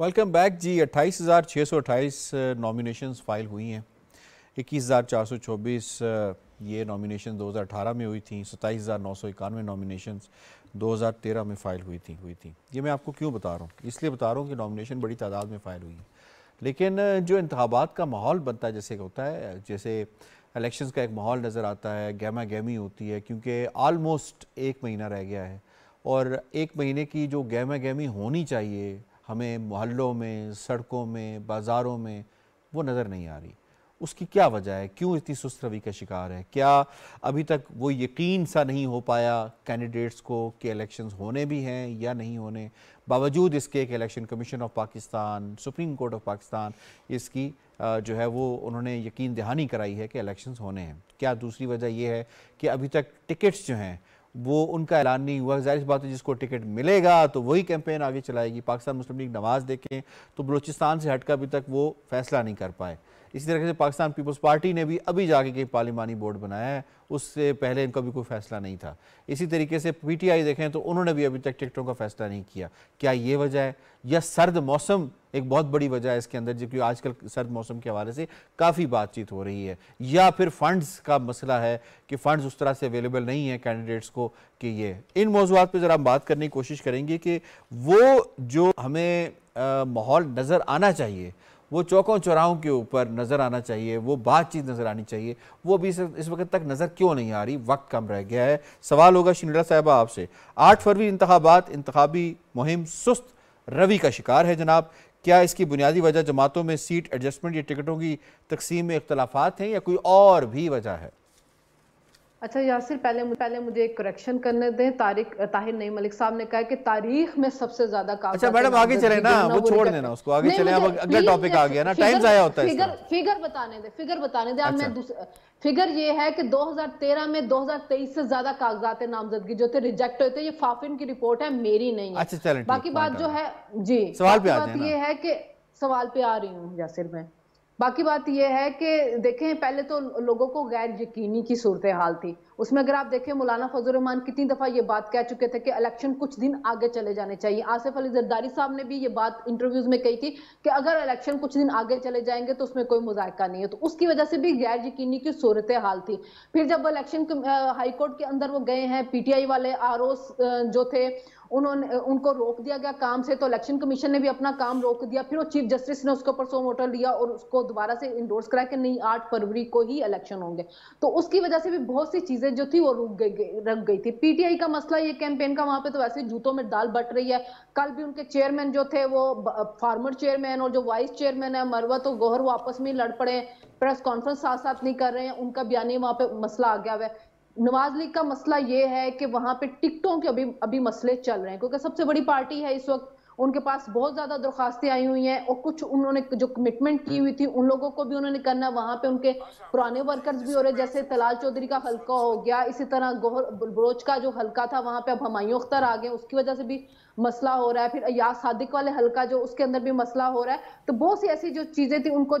वेलकम बैक जी अट्ठाईस हज़ार छः सौ अट्ठाईस नॉमिनेशन uh, फाइल हुई हैं इक्कीस हज़ार चार सौ चौबीस uh, ये नॉमिनेशन दो हज़ार अठारह में हुई थी सत्ताईस हज़ार नौ सौ इक्यानवे नॉमिनेशन दो हज़ार तेरह में फ़ाइल हुई थी हुई थी ये मैं आपको क्यों बता रहा हूँ इसलिए बता रहा हूँ कि नॉमिनेशन बड़ी तादाद में फ़ाइल हुई है लेकिन uh, जो इंतबात का माहौल बनता है जैसे होता है जैसे इलेक्शंस का एक माहौल नज़र आता है गहमा गहमी होती है क्योंकि आलमोस्ट एक महीना रह गया है और एक महीने की जो गहमा गहमी होनी चाहिए हमें मोहल्लों में सड़कों में बाज़ारों में वो नज़र नहीं आ रही उसकी क्या वजह है क्यों इतनी सुस्त रवि का शिकार है क्या अभी तक वो यकीन सा नहीं हो पाया कैंडिडेट्स को कि इलेक्शंस होने भी हैं या नहीं होने बावजूद इसके कि election commission of Pakistan supreme court of Pakistan इसकी जो है वो उन्होंने यकीन दहानी कराई है कि इलेक्शंस होने हैं क्या दूसरी वजह यह है कि अभी तक टिकट्स जो हैं वो उनका ऐलान नहीं हुआ जाहिर बात है जिसको टिकट मिलेगा तो वही कैंपेन आगे चलाएगी पाकिस्तान मुस्लिम लीग नमाज देखें तो बलूचिस्तान से हटकर अभी तक वो फैसला नहीं कर पाए इसी तरह से पाकिस्तान पीपल्स पार्टी ने भी अभी जाके के पार्लिमानी बोर्ड बनाया है उससे पहले इनका भी कोई फैसला नहीं था इसी तरीके से पीटीआई देखें तो उन्होंने भी अभी तक टिकटों का फैसला नहीं किया क्या ये वजह है या सर्द मौसम एक बहुत बड़ी वजह है इसके अंदर जबकि आजकल सर्द मौसम के हवाले से काफ़ी बातचीत हो रही है या फिर फंड्स का मसला है कि फंड्स उस तरह से अवेलेबल नहीं है कैंडिडेट्स को कि ये इन मौजूद पर ज़रा हम बात करने की कोशिश करेंगे कि वो जो हमें माहौल नज़र आना चाहिए वो चौकों चौराहों के ऊपर नज़र आना चाहिए वो बातचीत नज़र आनी चाहिए वो अभी इस वक्त तक नज़र क्यों नहीं आ रही वक्त कम रह गया है सवाल होगा शिंगड़ा साहबा आपसे आठ फरवरी इंतबात इंतबी मुहिम सुस्त रवि का शिकार है जनाब क्या इसकी बुनियादी वजह जमातों में सीट एडजस्टमेंट या टिकटों की तकसीम में इख्तलाफात हैं या कोई और भी वजह है अच्छा यासिर पहले पहले मुझे एक करेक्शन करने दें तारिक ताहिर नई मलिक साहब ने कहा कि तारीख में सबसे ज्यादा काम अच्छा मैडम आगे चले ना वो छोड़ देना उसको आगे चले अब अगला टॉपिक आ गया ना टाइम जाया होता है फिगर फिगर बताने दे फिगर बताने दे अब मैं फिगर अच्छा। ये है कि 2013 में 2023 से ज्यादा कागजात नामजदगी जो थे रिजेक्ट हुए थे ये फाफिन की रिपोर्ट है मेरी नहीं है अच्छा चलें बाकी बात जो है जी सवाल पे आ रही हूँ यासिर मैं बाकी बात यह है कि देखें पहले तो लोगों को गैर यकीनी की सूरत हाल थी उसमें अगर आप देखें मौलाना फजल रहमान कितनी दफ़ा ये बात कह चुके थे कि इलेक्शन कुछ दिन आगे चले जाने चाहिए आसिफ अली जरदारी साहब ने भी ये बात इंटरव्यूज में कही थी कि अगर इलेक्शन कुछ दिन आगे चले जाएंगे तो उसमें कोई मुजायका नहीं है तो उसकी वजह से भी गैर यकीनी की सूरत हाल थी फिर जब इलेक्शन हाईकोर्ट के अंदर वो गए हैं पी टी आई वाले आर जो थे उन्होंने उनको रोक दिया गया काम से तो इलेक्शन कमीशन ने भी अपना काम रोक दिया फिर वो चीफ जस्टिस ने उसके ऊपर सो मोटर लिया और उसको दोबारा से इंडोर्स कराया कि नहीं आठ फरवरी को ही इलेक्शन होंगे तो उसकी वजह से भी बहुत सी चीजें जो थी वो रुक गई रख गई थी पीटीआई का मसला ये कैंपेन का वहां पे तो वैसे जूतों में दाल बट रही है कल भी उनके चेयरमैन जो थे वो फार्मर चेयरमैन और जो वाइस चेयरमैन है मरवा तो गोहर वो आपस में लड़ पड़े प्रेस कॉन्फ्रेंस साथ साथ नहीं कर रहे हैं उनका बयानी वहां पे मसला आ गया हुआ है नवाज लीग का मसला ये है कि वहां पे टिकटों के अभी अभी मसले चल रहे हैं क्योंकि सबसे बड़ी पार्टी है इस वक्त उनके पास बहुत ज्यादा दरखास्तें आई हुई हैं और कुछ उन्होंने जो कमिटमेंट की हुई थी उन लोगों को भी उन्होंने करना वहां पे उनके पुराने वर्कर्स भी हो रहे जैसे तलाल चौधरी का हल्का हो गया इसी तरह गोहर बलोच का जो हल्का था वहां पे अब हमायूं अख्तर आ गए उसकी वजह से भी मसला हो रहा है फिर अयाज सादिक वाले हल्का जो उसके अंदर भी मसला हो रहा है तो बहुत सी ऐसी जो चीजें थी उनको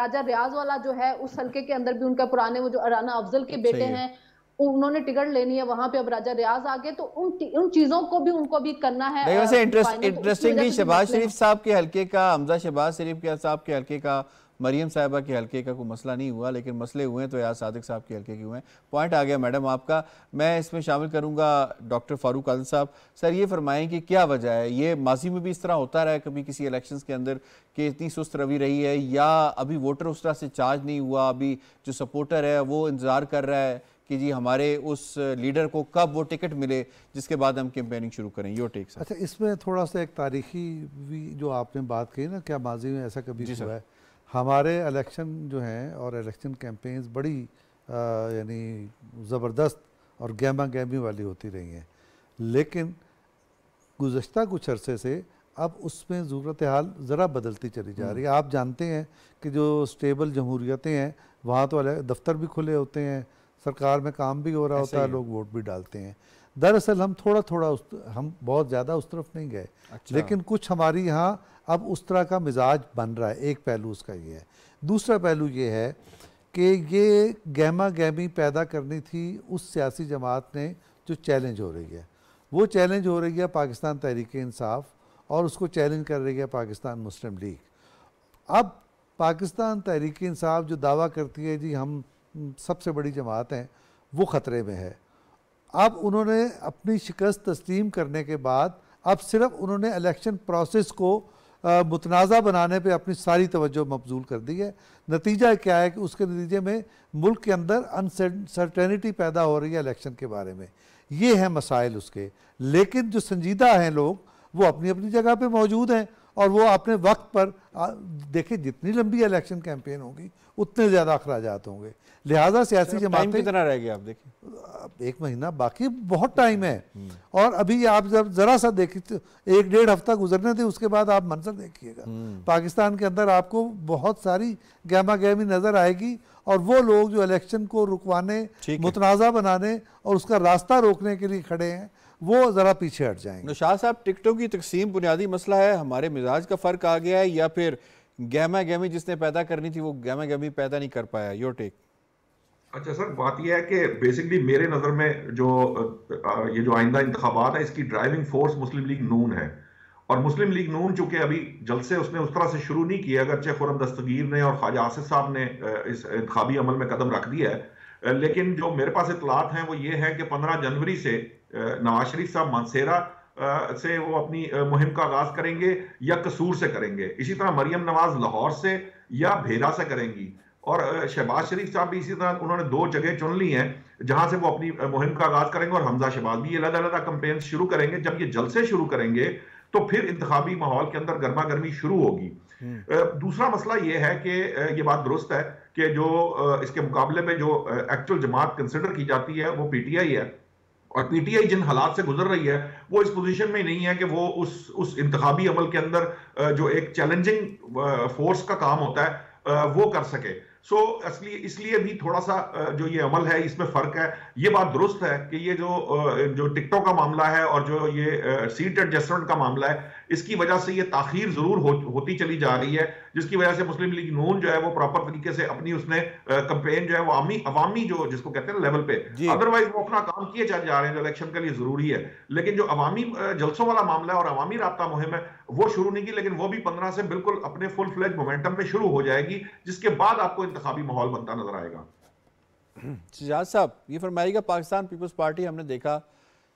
राजा रियाज वाला जो है उस हल्के के अंदर भी उनका पुराने वो जो राना अफजल के अच्छा, बेटे हैं तो उन्होंने टिकट लेनी है वहां पे अब राजा रियाज आ गए तो उन उन चीजों को भी उनको भी करना है नहीं वैसे इंटरेस्टिंगली शहबाज शरीफ साहब के हलके का हमजा शहबाज शरीफ के साहब के हलके का मरियम साहबा के हलके का कोई मसला नहीं हुआ लेकिन मसले हुए हैं तो याद सादिक साहब के हलके के हुए हैं पॉइंट आ गया मैडम आपका मैं इसमें शामिल करूंगा डॉक्टर फारूक आजम साहब सर ये फरमाएं कि क्या वजह है ये माजी में भी इस तरह होता रहा है कभी किसी इलेक्शंस के अंदर कि इतनी सुस्त रवि रही है या अभी वोटर उस तरह से चार्ज नहीं हुआ अभी जो सपोर्टर है वो इंतज़ार कर रहा है कि जी हमारे उस लीडर को कब वो टिकट मिले जिसके बाद हम कैंपेनिंग शुरू करें योर टेक अच्छा इसमें थोड़ा सा एक तारीखी भी जो आपने बात कही ना क्या माजी में ऐसा कभी हुआ है हमारे इलेक्शन जो हैं और इलेक्शन कैंपेन्स बड़ी यानी ज़बरदस्त और गहमा गहमी वाली होती रही हैं लेकिन गुज्त कुछ अरसे से अब उसमें ज़रूरत हाल ज़रा बदलती चली जा रही है हम्म। आप जानते हैं कि जो स्टेबल जमहूरियतें हैं वहाँ तो दफ्तर भी खुले होते हैं सरकार में काम भी हो रहा होता है लोग वोट भी डालते हैं दरअसल हम थोड़ा थोड़ा उस हम बहुत ज़्यादा उस तरफ नहीं गए अच्छा। लेकिन कुछ हमारी यहाँ अब उस तरह का मिजाज बन रहा है एक पहलू उसका ये है दूसरा पहलू ये है कि ये गहमा गहमी पैदा करनी थी उस सियासी जमात ने जो चैलेंज हो रही है वो चैलेंज हो रही है पाकिस्तान तहरीक इंसाफ और उसको चैलेंज कर रही है पाकिस्तान मुस्लिम लीग अब पाकिस्तान तहरीक इंसाफ जो दावा करती है जी हम सबसे बड़ी जमात हैं वो ख़तरे में है अब उन्होंने अपनी शिकस्त तस्लीम करने के बाद अब सिर्फ उन्होंने इलेक्शन प्रोसेस को मुतनाज़ा बनाने पे अपनी सारी तवज्जो मबजूल कर दी है नतीजा क्या है कि उसके नतीजे में मुल्क के अंदर अनसर्टेनिटी पैदा हो रही है इलेक्शन के बारे में ये हैं मसाइल उसके लेकिन जो संजीदा हैं लोग वो अपनी अपनी जगह पे मौजूद हैं और वो आपने वक्त पर देखिए जितनी लंबी इलेक्शन कैंपेन होगी उतने ज़्यादा अखराज होंगे लिहाजा सियासी अच्छा, जमात कितना रह गया आप देखिए एक महीना बाकी बहुत टाइम है हम्म। और अभी आप जब ज़रा सा देखिए तो एक डेढ़ हफ्ता गुजरने थे उसके बाद आप मंजर देखिएगा हम्म। पाकिस्तान के अंदर आपको बहुत सारी गहमा गहमी नज़र आएगी और वो लोग जो इलेक्शन को रुकवाने मुतनाज़ा बनाने और उसका रास्ता रोकने के लिए खड़े हैं वो ज़रा पीछे हट जाएंगे नौशाद साहब टिकटों की तकसीम बुनियादी मसला है हमारे मिजाज का फ़र्क आ गया है या फिर गहमा गहमी जिसने पैदा करनी थी वो गहमा गहमी पैदा नहीं कर पाया योर टेक अच्छा सर बात यह है कि बेसिकली मेरे नज़र में जो ये जो आइंदा इंतबात है इसकी ड्राइविंग फोर्स मुस्लिम लीग नून है और मुस्लिम लीग नून चूंकि अभी जलसे उसने उस तरह से शुरू नहीं किया अगरचे खुरम दस्तगीर ने और ख्वाजा आसिफ साहब ने इस इंतबी अमल में कदम रख दिया है लेकिन जो मेरे पास इतलात हैं वो ये है कि पंद्रह जनवरी से नवाज शरीफ साहब मानसेरा से वो अपनी मुहिम का आगाज करेंगे या कसूर से करेंगे इसी तरह मरियम नवाज लाहौर से या भेरा से करेंगी और शहबाज शरीफ साहब भी इसी तरह उन्होंने दो जगह चुन ली हैं जहां से वो अपनी मुहिम का आगाज करेंगे और हमजा शहबाज भी अलग अलग कंपेन शुरू करेंगे जब ये जलसे शुरू करेंगे तो फिर इंतबी माहौल के अंदर गर्मा गर्मी शुरू होगी हम्म। दूसरा मसला ये है कि ये बात दुरुस्त है कि जो इसके मुकाबले में जो एक्चुअल जमात कंसिडर की जाती है वो पीटीआई है और पीटीआई जिन हालात से गुजर रही है वो इस पोजीशन में नहीं है कि वो उस उस इंतबी अमल के अंदर जो एक चैलेंजिंग फोर्स का काम होता है वो कर सके सो असली इसलिए भी थोड़ा सा जो ये अमल है इसमें फर्क है ये बात दुरुस्त है कि ये जो जो टिकटों का मामला है और जो ये सीट एडजस्टमेंट का मामला है इसकी वजह से ये ताखीर जरूर हो, होती चली जा रही है जिसकी वजह से मुस्लिम लीग नून जो है वो प्रॉपर तरीके से अपनी उसने कंपेन जो है वो आमी अवामी जो जिसको कहते हैं लेवल पे अदरवाइज वो अपना काम किए चल जा रहे हैं जो इलेक्शन के लिए जरूरी है लेकिन जो अवामी जलसों वाला मामला है और अवामी रबता मुहिम है वो शुरू नहीं की लेकिन वो भी पंद्रह से बिल्कुल अपने फुल फ्लेज मोमेंटम पे शुरू हो जाएगी जिसके बाद आपको इंतजामी माहौल बनता नजर आएगा शजाज साहब ये फरमाएगा पाकिस्तान पीपल्स पार्टी हमने देखा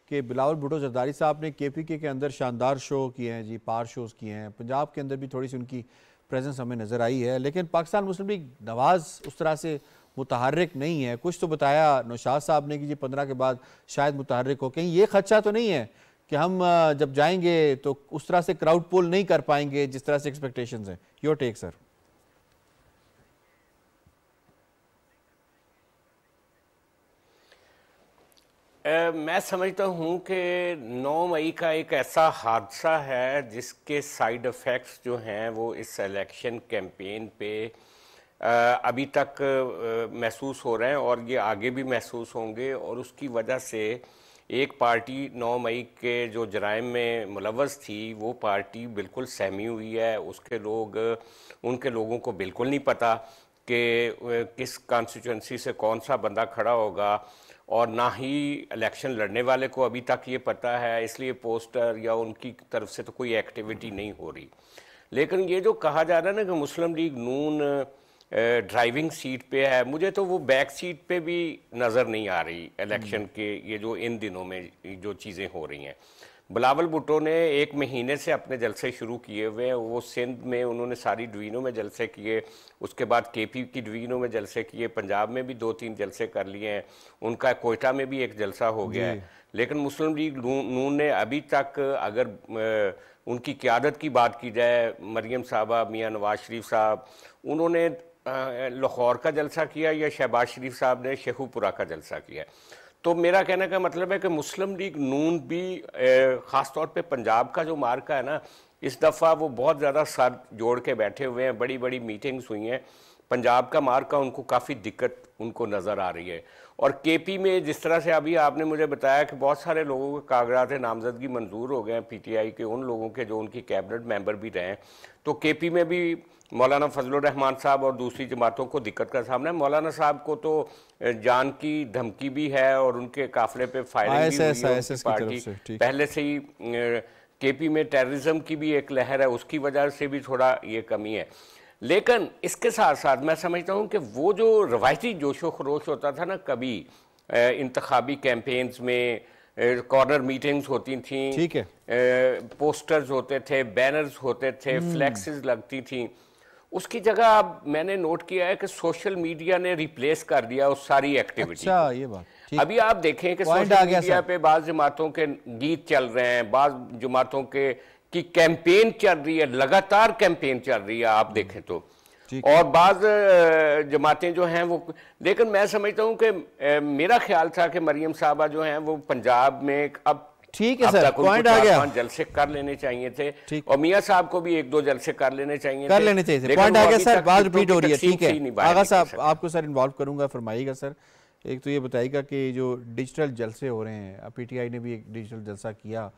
कि बिलावल भुटो जरदारी साहब ने के पी के, के अंदर शानदार शो किए हैं जी पार शोज़ किए हैं पंजाब के अंदर भी थोड़ी सी उनकी प्रेजेंस हमें नज़र आई है लेकिन पाकिस्तान मुस्लिम लीग नवाज़ उस तरह से मुतहरक नहीं है कुछ तो बताया नौशाद साहब ने कि जी पंद्रह के बाद शायद मुतहरक हो कहीं ये खदशा तो नहीं है कि हम जब जाएंगे तो उस तरह से क्राउड पोल नहीं कर पाएंगे जिस तरह से एक्सपेक्टेशंस हैं योर टेक सर मैं समझता हूँ कि 9 मई का एक ऐसा हादसा है जिसके साइड इफ़ेक्ट्स जो हैं वो इस इलेक्शन कैंपेन पे अभी तक महसूस हो रहे हैं और ये आगे भी महसूस होंगे और उसकी वजह से एक पार्टी 9 मई के जो जराइम में मुलवस थी वो पार्टी बिल्कुल सहमी हुई है उसके लोग उनके लोगों को बिल्कुल नहीं पता कि किस कॉन्स्टिट्यूंसी से कौन सा बंदा खड़ा होगा और ना ही इलेक्शन लड़ने वाले को अभी तक ये पता है इसलिए पोस्टर या उनकी तरफ से तो कोई एक्टिविटी नहीं हो रही लेकिन ये जो कहा जा रहा है ना कि मुस्लिम लीग नून ड्राइविंग सीट पे है मुझे तो वो बैक सीट पे भी नज़र नहीं आ रही इलेक्शन हम्म। के ये जो इन दिनों में जो चीज़ें हो रही हैं बिलावल भुट्टो ने एक महीने से अपने जलसे शुरू किए हुए हैं वो सिंध में उन्होंने सारी डवीनों में जलसे किए उसके बाद केपी की डवीनों में जलसे किए पंजाब में भी दो तीन जलसे कर लिए हैं उनका कोयटा में भी एक जलसा हो गया है लेकिन मुस्लिम लीग नून ने अभी तक अगर उनकी क्यादत की बात की जाए मरियम साहबा मियाँ नवाज शरीफ साहब उन्होंने लाहौर का जलसा किया या शहबाज शरीफ साहब ने शेखुपुरा का जलसा किया तो मेरा कहने का मतलब है कि मुस्लिम लीग नून भी ख़ासतौर पे पंजाब का जो मार्का है ना इस दफ़ा वो बहुत ज़्यादा सर जोड़ के बैठे हुए हैं बड़ी बड़ी मीटिंग्स हुई हैं पंजाब का मार्का उनको काफ़ी दिक्कत उनको नज़र आ रही है और केपी में जिस तरह से अभी आपने मुझे बताया कि बहुत सारे लोगों के कागजात नामजदगी मंजूर हो गए हैं पीटीआई के उन लोगों के जो उनकी कैबिनेट मेंबर भी रहे हैं तो केपी में भी मौलाना फजलरहमान साहब और दूसरी जमातों को दिक्कत का सामना है मौलाना साहब को तो जान की धमकी भी है और उनके काफले पे फायरिंग पार्टी पहले से ही केपी में टेररिज्म की भी एक लहर है उसकी वजह से भी थोड़ा ये कमी है लेकिन इसके साथ साथ मैं समझता हूँ कि वो जो रवायती जोशो खरोश होता था ना कभी इंतबी कैंपेन्स में कॉर्नर मीटिंग्स होती थी ठीक है पोस्टर्स होते थे बैनर्स होते थे फ्लैक्सेस हम्म। लगती थी उसकी जगह अब मैंने नोट किया है कि सोशल मीडिया ने रिप्लेस कर दिया उस सारी एक्टिविटी अच्छा ये बात अभी आप देखें कि सोशल मीडिया पे बाज जमातों के गीत चल रहे हैं बाज जमातों के की कैंपेन चल रही है लगातार कैंपेन चल रही है आप हम्म। देखें तो और बाज जमातें जो हैं वो लेकिन मैं समझता हूँ कि मेरा ख्याल था कि मरियम साहबा जो हैं वो पंजाब में अब ठीक है सर पॉइंट आ गया जलसे कर लेने चाहिए थे और मियाँ साहब को भी एक दो जलसे कर लेने चाहिए कर लेने चाहिए पॉइंट आ गया सर बात रिपीट तो हो रही है ठीक है आगा साहब आपको सर इन्वॉल्व करूंगा फरमाइएगा सर एक तो ये बताइएगा कि जो डिजिटल जलसे हो रहे हैं पीटीआई ने भी एक डिजिटल जलसा किया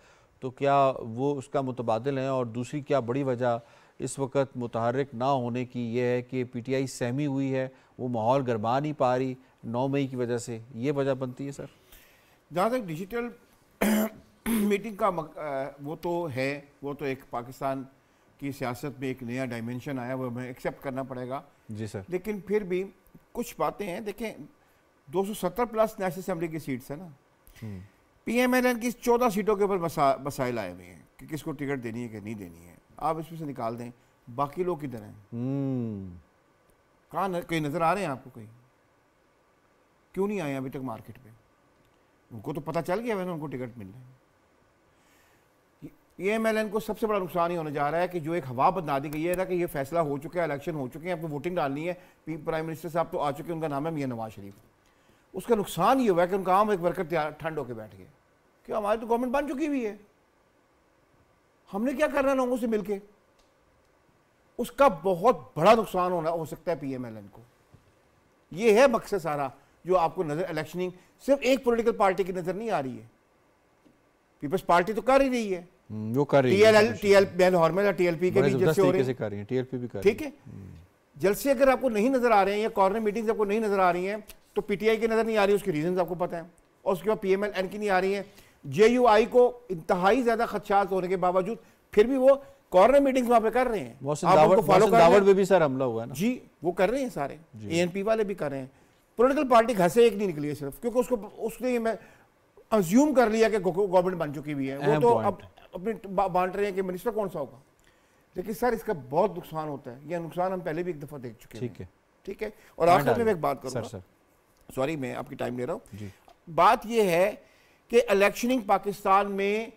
तो क्या वो उसका मुतबादल है और दूसरी क्या बड़ी वजह इस वक्त मुतहरक ना होने की यह है कि पीटीआई सहमी हुई है वो माहौल गरमा नहीं पा रही नौ मई की वजह से ये वजह बनती है सर जहाँ तक डिजिटल मीटिंग का मक, आ, वो तो है वो तो एक पाकिस्तान की सियासत में एक नया डायमेंशन आया वो हमें एक्सेप्ट करना पड़ेगा जी सर लेकिन फिर भी कुछ बातें हैं देखें 270 प्लस नेशनल असम्बली की सीट्स है ना पीएमएलएन हम्म। की 14 सीटों के ऊपर मसाइल आए हुए हैं कि किसको टिकट देनी है कि नहीं देनी है आप इसमें से निकाल दें बाकी लोग किधर हैं हम्म। कहाँ कहीं नज़र आ रहे हैं आपको कहीं क्यों नहीं आए अभी तक मार्केट में उनको तो पता चल गया मैंने उनको टिकट मिल रही है एम एल एन को सबसे बड़ा नुकसान ही होने जा रहा है कि जो एक हवा बना दी गई है ना कि ये फैसला हो चुका है इलेक्शन हो चुके हैं आपको वोटिंग डालनी है पी प्राइम मिनिस्टर साहब तो आ चुके हैं उनका नाम है मियाँ नवाज शरीफ उसका नुकसान ये हुआ है कि उनका आम एक वर्कर तैयार ठंड होकर बैठ गया क्यों हमारी तो गवर्नमेंट बन चुकी हुई है हमने क्या करना लोगों से मिलकर उसका बहुत बड़ा नुकसान होना हो सकता है पी एम एल एन को ये है मकसद सारा जो आपको नज़र इलेक्शनिंग सिर्फ एक पॉलिटिकल पार्टी की नज़र नहीं आ रही है पीपल्स पार्टी तो कर ही रही है हम्म, वो कर रही है टीएल लाहौर टीएलपी के भी जलसे हो रहे हैं कर रही है टीएलपी भी कर ठीक है जलसे अगर आपको नहीं नज़र आ रहे हैं या कॉर्नर मीटिंग्स आपको नहीं नज़र आ रही हैं तो पीटीआई की नज़र नहीं आ रही उसके रीजन आपको पता है और उसके बाद पीएमएलएन की नहीं आ रही है जे को इंतहाई ज़्यादा खदशात होने के बावजूद फिर भी वो कॉर्नर मीटिंग्स वहां पे कर रहे हैं दावड़ भी सर हमला हुआ ना जी वो कर रहे हैं सारे एएनपी वाले भी कर रहे हैं पोलिटिकल पार्टी घर से एक नहीं निकली है सिर्फ क्योंकि उसको उसने मैं अज्यूम कर लिया कि गवर्नमेंट बन चुकी हुई है वो तो अब अपने बांट रहे हैं कि मिनिस्टर कौन सा होगा लेकिन सर इसका बहुत नुकसान होता है यह नुकसान हम पहले भी एक दफ़ा देख चुके हैं ठीक है ठीक है और आखिर में मैं एक बात करूँ सर सॉरी मैं आपकी टाइम ले रहा हूँ बात यह है कि इलेक्शनिंग पाकिस्तान में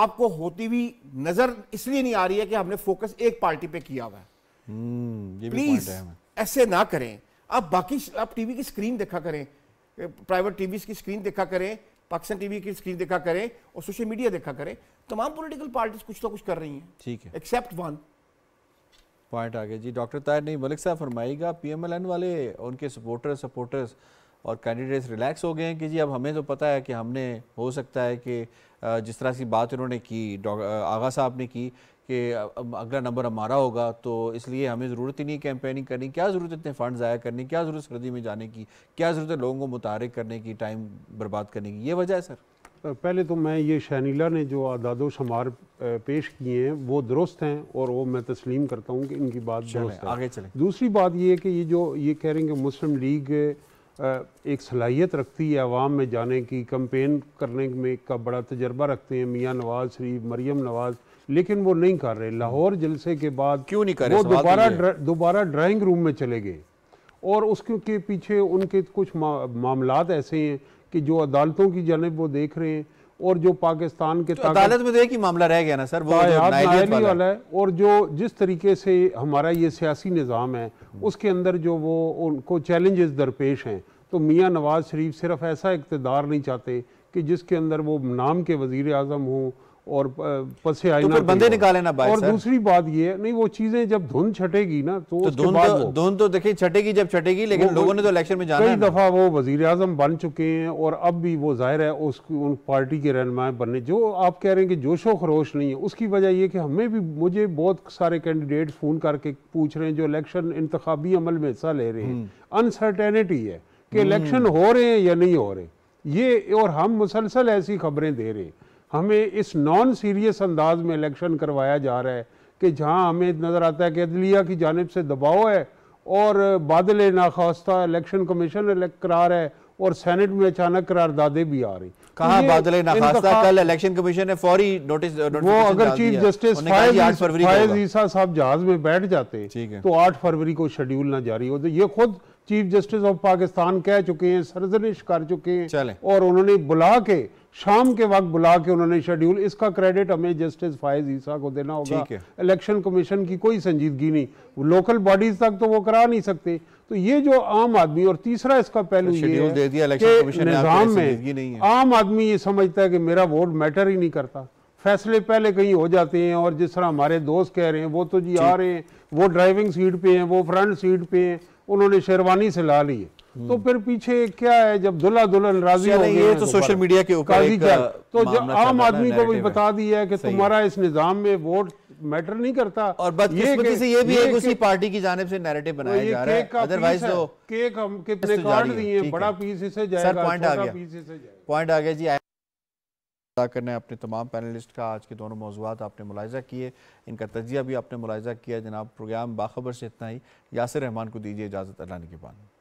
आपको होती हुई नजर इसलिए नहीं आ रही है कि हमने फोकस एक पार्टी पे किया हुआ है प्लीज हम्म, ऐसे ना करें आप बाकी आप टीवी की स्क्रीन देखा करें प्राइवेट टीवी की स्क्रीन देखा करें पाकिस्तान टीवी की स्क्रीन देखा करें और सोशल मीडिया देखा करें तमाम पॉलिटिकल पार्टीज कुछ ना कुछ कर रही हैं ठीक है एक्सेप्ट वन पॉइंट आ गया जी डॉक्टर तायर नहीं मलिक साहब एल पीएमएलएन वाले उनके सपोर्टर्स सपोर्टर्स और कैंडिडेट्स रिलैक्स हो गए हैं कि जी अब हमें तो पता है कि हमने हो सकता है कि जिस तरह की बात इन्होंने की आगा साहब ने की कि अगला नंबर हमारा होगा तो इसलिए हमें ज़रूरत ही नहीं कैंपेनिंग करनी क्या ज़रूरत है इतने फ़ंड ज़ाया करने की क्या ज़रूरत सर्दी में जाने की क्या ज़रूरत है लोगों को मुतारक करने की टाइम बर्बाद करने की ये वजह है सर पहले तो मैं ये शहनीला ने जो आदाद शुमार पेश किए हैं वो दुरुस्त हैं और वो मैं तस्लीम करता हूँ कि इनकी बात दुरुस्त है आगे चले दूसरी बात ये है कि ये जो ये कह रहे हैं कि मुस्लिम लीग एक सलाहियत रखती है आवाम में जाने की कम्पेन करने में का बड़ा तजर्बा रखते हैं मियाँ नवाज़ शरीफ मरीम नवाज़ लेकिन वो नहीं कर रहे लाहौर जलसे के बाद क्यों नहीं कर रहे वो तो दोबारा दोबारा ड्राइंग रूम में चले गए और उसके पीछे उनके कुछ मा, मामला ऐसे हैं कि जो अदालतों की जानब वो देख रहे हैं और जो पाकिस्तान के तो अदालत में देख तो ही मामला रह गया ना सर वो तो वाला, है और जो जिस तरीके से हमारा ये सियासी निज़ाम है उसके अंदर जो वो उनको चैलेंजेस दरपेश हैं तो मियाँ नवाज शरीफ सिर्फ ऐसा इकतदार नहीं चाहते कि जिसके अंदर वो नाम के वज़ी अजम हों और पसे आई तो बंदे निकाले ना भाई और दूसरी बात ये है नहीं वो चीजें जब धुंध छटेगी ना तो, तो धुंध तो धुंध तो, देखिए छटेगी जब छटेगी लेकिन लोगों ने तो इलेक्शन में जाना कई दफा वो वजीर आजम बन चुके हैं और अब भी वो जाहिर है उस उन पार्टी के रहनुमा बनने जो आप कह रहे हैं कि जोशो खरोश नहीं है उसकी वजह यह कि हमें भी मुझे बहुत सारे कैंडिडेट फोन करके पूछ रहे हैं जो इलेक्शन इंतबी अमल में हिस्सा ले रहे हैं अनसर्टेनिटी हम्म। है कि इलेक्शन हम्म। हो रहे हैं या नहीं हो रहे ये और हम मुसलसल ऐसी खबरें दे रहे हैं हमें इस नॉन सीरियस अंदाज में इलेक्शन करवाया जा रहा है कि जहाँ हमें नज़र आता है कि अदलिया की जानब से दबाव है और बादल नाखास्ता इलेक्शन कमीशन इलेक्ट करा रहा है और सेनेट में अचानक करारदादे भी आ रही तो कहा बादल नाखास्ता कल इलेक्शन कमीशन ने फौरी नोटिस वो अगर चीफ जस्टिस फायज ईसा साहब जहाज में बैठ जाते तो आठ फरवरी को शेड्यूल ना जारी होते तो ये खुद चीफ जस्टिस ऑफ पाकिस्तान कह चुके हैं सरजनिश कर चुके हैं और उन्होंने बुला के शाम के वक्त बुला के उन्होंने शेड्यूल इसका क्रेडिट हमें जस्टिस फायज ईसा को देना होगा इलेक्शन कमीशन की कोई संजीदगी नहीं लोकल बॉडीज तक तो वो करा नहीं सकते तो ये जो आम आदमी और तीसरा इसका पहलू तो ये दे दिया कि निज़ाम में आम आदमी ये समझता है कि मेरा वोट मैटर ही नहीं करता फैसले पहले कहीं हो जाते हैं और जिस तरह हमारे दोस्त कह रहे हैं वो तो जी आ रहे हैं वो ड्राइविंग सीट पे हैं वो फ्रंट सीट पे हैं उन्होंने शेरवानी से ला ली है तो हम्म। फिर पीछे क्या है जब दुल्हा दुल्हन राजी हो ये तो सोशल मीडिया के ऊपर तो जब आम आदमी को भी बता दिया है कि तुम्हारा इस निजाम में वोट मैटर नहीं करता और ये के, से ये भी ये एक उसी पार्टी की जानब से नैरेटिव बनाया तो जा रहा है अदरवाइज तो केक हम कितने काट तो दिए बड़ा पीस इसे जाएगा पॉइंट आ गया पॉइंट आ गया जी करने अपने तमाम पैनलिस्ट का आज के दोनों मौजूद आपने मुलायजा किए इनका तजिया भी आपने मुलायजा किया जनाब प्रोग्राम बाखबर से इतना ही यासिर रहमान को दीजिए इजाज़त अल्लाह के पानी